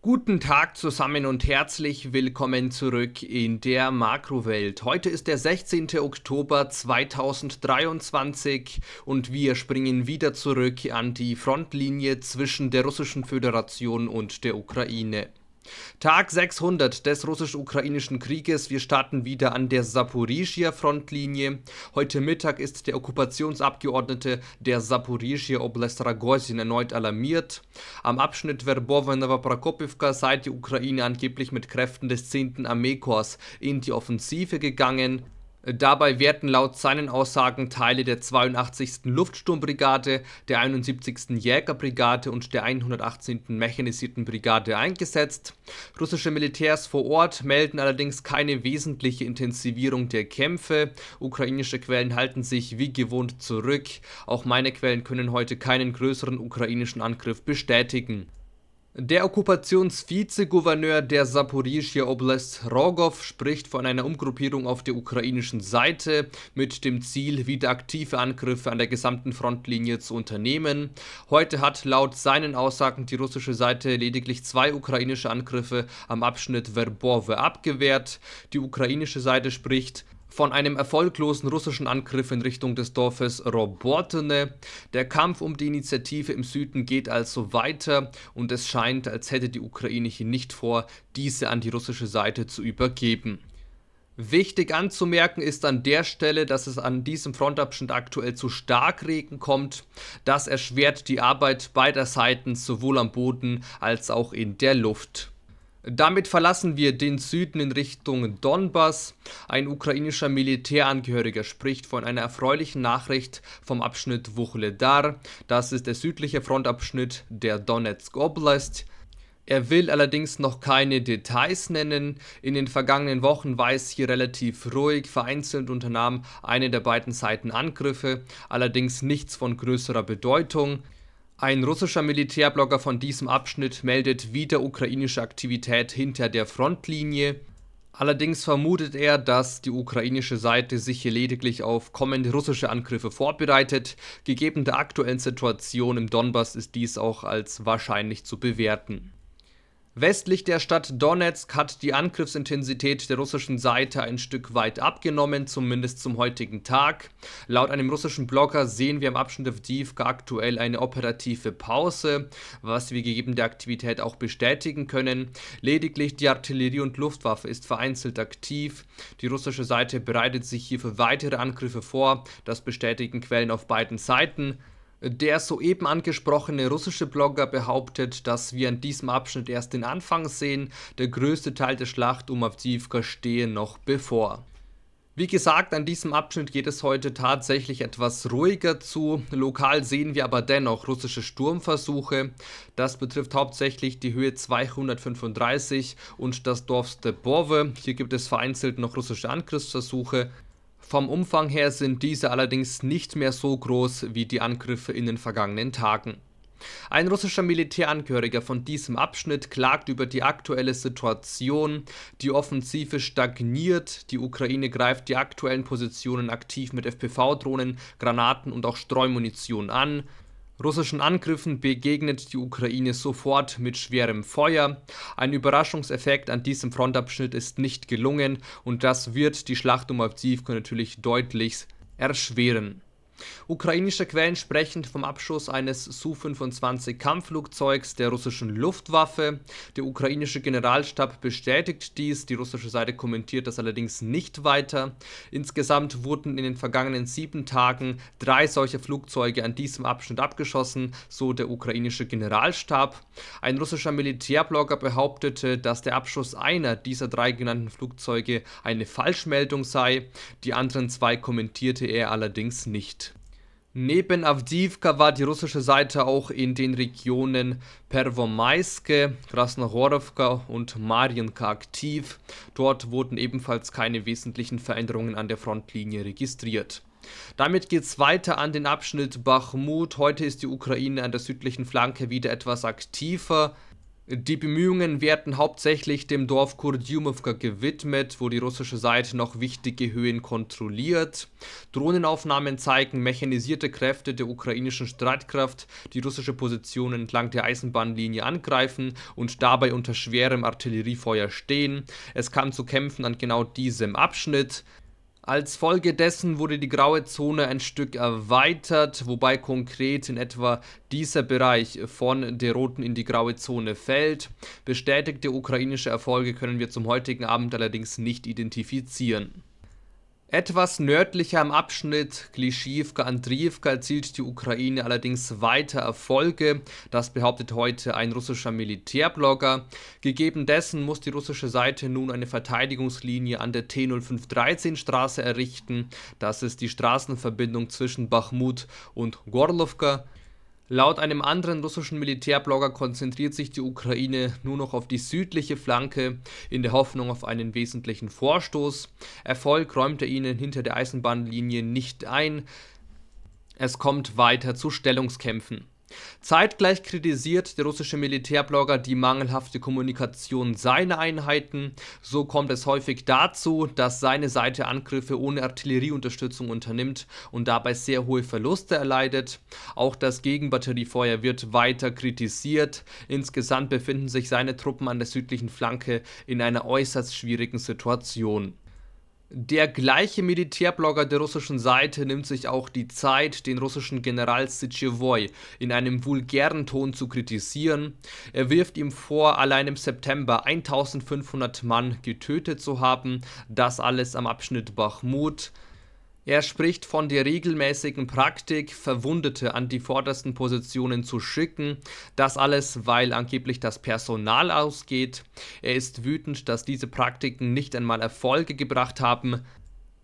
Guten Tag zusammen und herzlich willkommen zurück in der Makrowelt. Heute ist der 16. Oktober 2023 und wir springen wieder zurück an die Frontlinie zwischen der Russischen Föderation und der Ukraine. Tag 600 des russisch-ukrainischen Krieges. Wir starten wieder an der Saporischia-Frontlinie. Heute Mittag ist der Okkupationsabgeordnete der Saporischia Oblast Ragosin erneut alarmiert. Am Abschnitt Verbowa-Novoprokopivka sei die Ukraine angeblich mit Kräften des 10. Armeekorps in die Offensive gegangen. Dabei werden laut seinen Aussagen Teile der 82. Luftsturmbrigade, der 71. Jägerbrigade und der 118. Mechanisierten Brigade eingesetzt. Russische Militärs vor Ort melden allerdings keine wesentliche Intensivierung der Kämpfe. Ukrainische Quellen halten sich wie gewohnt zurück. Auch meine Quellen können heute keinen größeren ukrainischen Angriff bestätigen. Der Okkupationsvizegouverneur der Saporizhia Oblast Rogov spricht von einer Umgruppierung auf der ukrainischen Seite mit dem Ziel, wieder aktive Angriffe an der gesamten Frontlinie zu unternehmen. Heute hat laut seinen Aussagen die russische Seite lediglich zwei ukrainische Angriffe am Abschnitt Verbove abgewehrt. Die ukrainische Seite spricht von einem erfolglosen russischen Angriff in Richtung des Dorfes Robotene. Der Kampf um die Initiative im Süden geht also weiter und es scheint, als hätte die Ukraine hier nicht vor, diese an die russische Seite zu übergeben. Wichtig anzumerken ist an der Stelle, dass es an diesem Frontabschnitt aktuell zu Starkregen kommt. Das erschwert die Arbeit beider Seiten sowohl am Boden als auch in der Luft. Damit verlassen wir den Süden in Richtung Donbass. Ein ukrainischer Militärangehöriger spricht von einer erfreulichen Nachricht vom Abschnitt Vuhledar. Das ist der südliche Frontabschnitt der Donetsk Oblast. Er will allerdings noch keine Details nennen. In den vergangenen Wochen war es hier relativ ruhig. Vereinzelt unternahm eine der beiden Seiten Angriffe, allerdings nichts von größerer Bedeutung. Ein russischer Militärblogger von diesem Abschnitt meldet wieder ukrainische Aktivität hinter der Frontlinie. Allerdings vermutet er, dass die ukrainische Seite sich hier lediglich auf kommende russische Angriffe vorbereitet. Gegeben der aktuellen Situation im Donbass ist dies auch als wahrscheinlich zu bewerten. Westlich der Stadt Donetsk hat die Angriffsintensität der russischen Seite ein Stück weit abgenommen, zumindest zum heutigen Tag. Laut einem russischen Blogger sehen wir im Abschnitt Avdiivka aktuell eine operative Pause, was wir gegeben der Aktivität auch bestätigen können. Lediglich die Artillerie und Luftwaffe ist vereinzelt aktiv. Die russische Seite bereitet sich hier für weitere Angriffe vor, das bestätigen Quellen auf beiden Seiten. Der soeben angesprochene russische Blogger behauptet, dass wir in diesem Abschnitt erst den Anfang sehen, der größte Teil der Schlacht um Avdiivka stehe noch bevor. Wie gesagt, an diesem Abschnitt geht es heute tatsächlich etwas ruhiger zu. Lokal sehen wir aber dennoch russische Sturmversuche. Das betrifft hauptsächlich die Höhe 235 und das Dorf Stebove. Hier gibt es vereinzelt noch russische Angriffsversuche. Vom Umfang her sind diese allerdings nicht mehr so groß wie die Angriffe in den vergangenen Tagen. Ein russischer Militärangehöriger von diesem Abschnitt klagt über die aktuelle Situation. Die Offensive stagniert, die Ukraine greift die aktuellen Positionen aktiv mit FPV-Drohnen, Granaten und auch Streumunition an. Russischen Angriffen begegnet die Ukraine sofort mit schwerem Feuer. Ein Überraschungseffekt an diesem Frontabschnitt ist nicht gelungen und das wird die Schlacht um Schlachtumoffensiv natürlich deutlich erschweren. Ukrainische Quellen sprechen vom Abschuss eines Su-25-Kampfflugzeugs der russischen Luftwaffe. Der ukrainische Generalstab bestätigt dies, die russische Seite kommentiert das allerdings nicht weiter. Insgesamt wurden in den vergangenen sieben Tagen drei solcher Flugzeuge an diesem Abschnitt abgeschossen, so der ukrainische Generalstab. Ein russischer Militärblogger behauptete, dass der Abschuss einer dieser drei genannten Flugzeuge eine Falschmeldung sei, die anderen zwei kommentierte er allerdings nicht. Neben Avdivka war die russische Seite auch in den Regionen Pervomaiske, Krasnohorovka und Marienka aktiv. Dort wurden ebenfalls keine wesentlichen Veränderungen an der Frontlinie registriert. Damit geht es weiter an den Abschnitt Bachmut. Heute ist die Ukraine an der südlichen Flanke wieder etwas aktiver. Die Bemühungen werden hauptsächlich dem Dorf Kurdjumovka gewidmet, wo die russische Seite noch wichtige Höhen kontrolliert. Drohnenaufnahmen zeigen mechanisierte Kräfte der ukrainischen Streitkraft, die russische Position entlang der Eisenbahnlinie angreifen und dabei unter schwerem Artilleriefeuer stehen. Es kam zu Kämpfen an genau diesem Abschnitt. Als Folge dessen wurde die graue Zone ein Stück erweitert, wobei konkret in etwa dieser Bereich von der roten in die graue Zone fällt. Bestätigte ukrainische Erfolge können wir zum heutigen Abend allerdings nicht identifizieren. Etwas nördlicher im Abschnitt klischivka Andrievka erzielt die Ukraine allerdings weiter Erfolge, das behauptet heute ein russischer Militärblogger. Gegeben dessen muss die russische Seite nun eine Verteidigungslinie an der T0513-Straße errichten, das ist die Straßenverbindung zwischen Bachmut und Gorlovka. Laut einem anderen russischen Militärblogger konzentriert sich die Ukraine nur noch auf die südliche Flanke in der Hoffnung auf einen wesentlichen Vorstoß. Erfolg räumt er ihnen hinter der Eisenbahnlinie nicht ein. Es kommt weiter zu Stellungskämpfen. Zeitgleich kritisiert der russische Militärblogger die mangelhafte Kommunikation seiner Einheiten. So kommt es häufig dazu, dass seine Seite Angriffe ohne Artillerieunterstützung unternimmt und dabei sehr hohe Verluste erleidet. Auch das Gegenbatteriefeuer wird weiter kritisiert. Insgesamt befinden sich seine Truppen an der südlichen Flanke in einer äußerst schwierigen Situation. Der gleiche Militärblogger der russischen Seite nimmt sich auch die Zeit, den russischen General Sitschewoi in einem vulgären Ton zu kritisieren. Er wirft ihm vor, allein im September 1500 Mann getötet zu haben, das alles am Abschnitt Bachmut. Er spricht von der regelmäßigen Praktik, Verwundete an die vordersten Positionen zu schicken. Das alles, weil angeblich das Personal ausgeht. Er ist wütend, dass diese Praktiken nicht einmal Erfolge gebracht haben.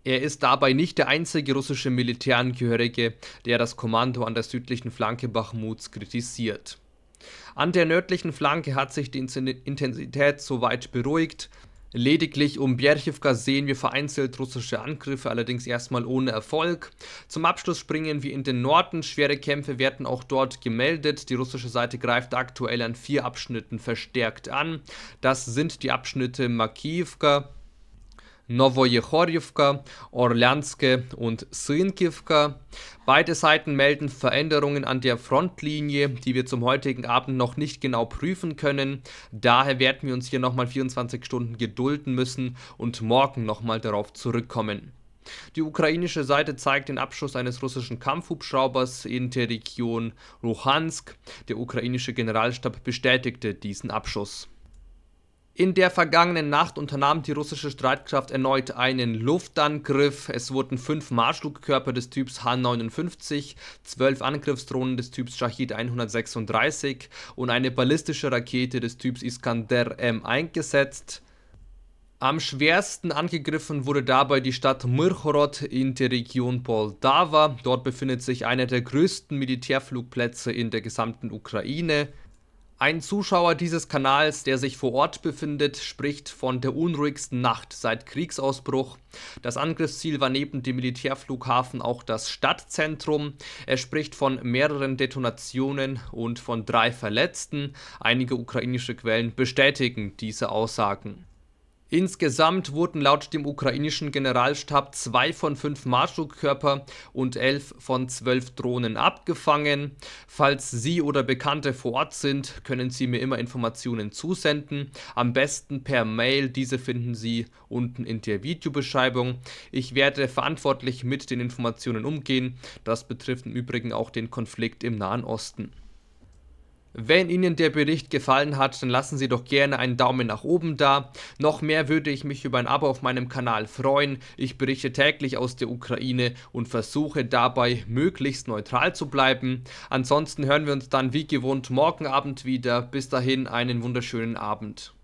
Er ist dabei nicht der einzige russische Militärangehörige, der das Kommando an der südlichen Flanke Bachmuts kritisiert. An der nördlichen Flanke hat sich die Intensität soweit beruhigt. Lediglich um Berchivka sehen wir vereinzelt russische Angriffe, allerdings erstmal ohne Erfolg. Zum Abschluss springen wir in den Norden. Schwere Kämpfe werden auch dort gemeldet. Die russische Seite greift aktuell an vier Abschnitten verstärkt an. Das sind die Abschnitte Makiivka, Novojechoryewka, Orljanske und Srinkiwka. Beide Seiten melden Veränderungen an der Frontlinie, die wir zum heutigen Abend noch nicht genau prüfen können. Daher werden wir uns hier nochmal 24 Stunden gedulden müssen und morgen nochmal darauf zurückkommen. Die ukrainische Seite zeigt den Abschuss eines russischen Kampfhubschraubers in der Region Luhansk. Der ukrainische Generalstab bestätigte diesen Abschuss. In der vergangenen Nacht unternahm die russische Streitkraft erneut einen Luftangriff. Es wurden fünf Marschflugkörper des Typs H-59, zwölf Angriffsdrohnen des Typs Shahid 136 und eine ballistische Rakete des Typs Iskander M eingesetzt. Am schwersten angegriffen wurde dabei die Stadt Mirhorod in der Region Poltava. Dort befindet sich einer der größten Militärflugplätze in der gesamten Ukraine. Ein Zuschauer dieses Kanals, der sich vor Ort befindet, spricht von der unruhigsten Nacht seit Kriegsausbruch. Das Angriffsziel war neben dem Militärflughafen auch das Stadtzentrum. Er spricht von mehreren Detonationen und von drei Verletzten. Einige ukrainische Quellen bestätigen diese Aussagen. Insgesamt wurden laut dem ukrainischen Generalstab zwei von fünf Marschflugkörper und elf von zwölf Drohnen abgefangen. Falls Sie oder Bekannte vor Ort sind, können Sie mir immer Informationen zusenden. Am besten per Mail, diese finden Sie unten in der Videobeschreibung. Ich werde verantwortlich mit den Informationen umgehen. Das betrifft im Übrigen auch den Konflikt im Nahen Osten. Wenn Ihnen der Bericht gefallen hat, dann lassen Sie doch gerne einen Daumen nach oben da. Noch mehr würde ich mich über ein Abo auf meinem Kanal freuen. Ich berichte täglich aus der Ukraine und versuche dabei möglichst neutral zu bleiben. Ansonsten hören wir uns dann wie gewohnt morgen Abend wieder. Bis dahin einen wunderschönen Abend.